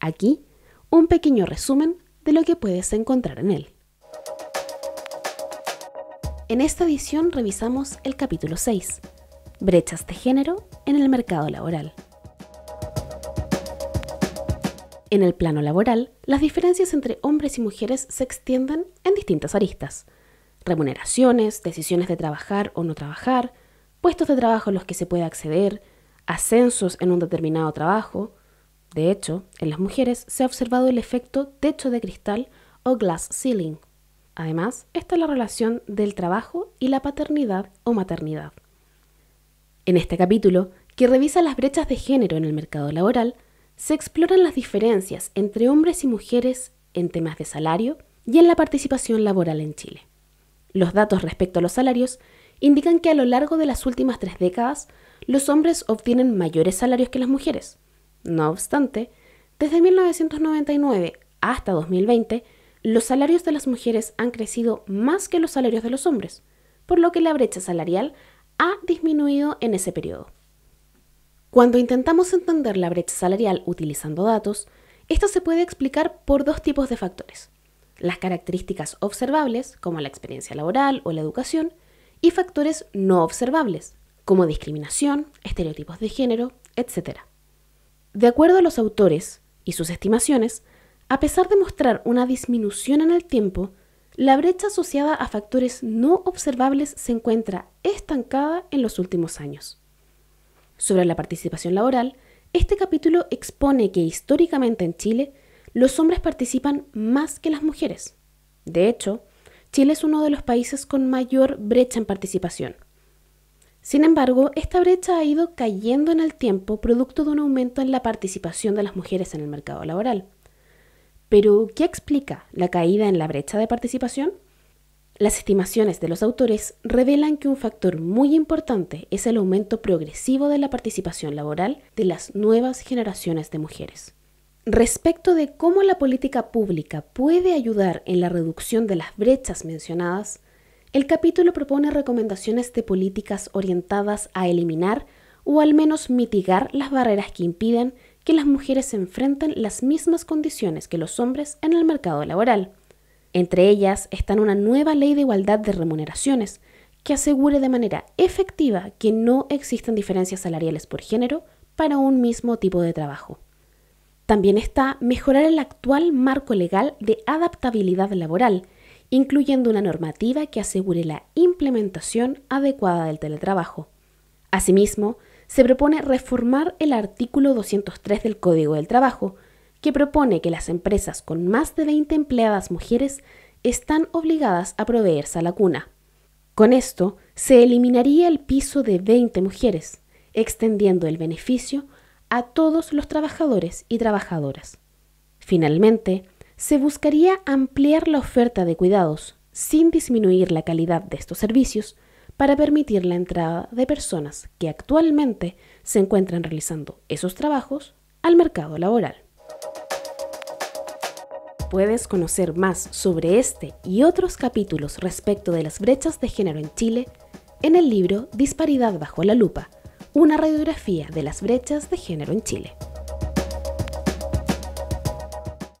Aquí, un pequeño resumen de lo que puedes encontrar en él. En esta edición revisamos el capítulo 6, Brechas de género en el mercado laboral. En el plano laboral, las diferencias entre hombres y mujeres se extienden en distintas aristas. Remuneraciones, decisiones de trabajar o no trabajar, puestos de trabajo a los que se puede acceder, ascensos en un determinado trabajo, de hecho, en las mujeres se ha observado el efecto techo de cristal o glass ceiling. Además, está la relación del trabajo y la paternidad o maternidad. En este capítulo, que revisa las brechas de género en el mercado laboral, se exploran las diferencias entre hombres y mujeres en temas de salario y en la participación laboral en Chile. Los datos respecto a los salarios indican que a lo largo de las últimas tres décadas, los hombres obtienen mayores salarios que las mujeres, no obstante, desde 1999 hasta 2020, los salarios de las mujeres han crecido más que los salarios de los hombres, por lo que la brecha salarial ha disminuido en ese periodo. Cuando intentamos entender la brecha salarial utilizando datos, esto se puede explicar por dos tipos de factores. Las características observables, como la experiencia laboral o la educación, y factores no observables, como discriminación, estereotipos de género, etc. De acuerdo a los autores y sus estimaciones, a pesar de mostrar una disminución en el tiempo, la brecha asociada a factores no observables se encuentra estancada en los últimos años. Sobre la participación laboral, este capítulo expone que históricamente en Chile los hombres participan más que las mujeres. De hecho, Chile es uno de los países con mayor brecha en participación, sin embargo, esta brecha ha ido cayendo en el tiempo producto de un aumento en la participación de las mujeres en el mercado laboral. Pero, ¿qué explica la caída en la brecha de participación? Las estimaciones de los autores revelan que un factor muy importante es el aumento progresivo de la participación laboral de las nuevas generaciones de mujeres. Respecto de cómo la política pública puede ayudar en la reducción de las brechas mencionadas, el capítulo propone recomendaciones de políticas orientadas a eliminar o al menos mitigar las barreras que impiden que las mujeres enfrenten las mismas condiciones que los hombres en el mercado laboral. Entre ellas están una nueva ley de igualdad de remuneraciones que asegure de manera efectiva que no existan diferencias salariales por género para un mismo tipo de trabajo. También está mejorar el actual marco legal de adaptabilidad laboral, incluyendo una normativa que asegure la implementación adecuada del teletrabajo. Asimismo, se propone reformar el artículo 203 del Código del Trabajo, que propone que las empresas con más de 20 empleadas mujeres están obligadas a proveerse a la cuna. Con esto, se eliminaría el piso de 20 mujeres, extendiendo el beneficio a todos los trabajadores y trabajadoras. Finalmente, se buscaría ampliar la oferta de cuidados sin disminuir la calidad de estos servicios para permitir la entrada de personas que actualmente se encuentran realizando esos trabajos al mercado laboral. Puedes conocer más sobre este y otros capítulos respecto de las brechas de género en Chile en el libro Disparidad bajo la lupa, una radiografía de las brechas de género en Chile.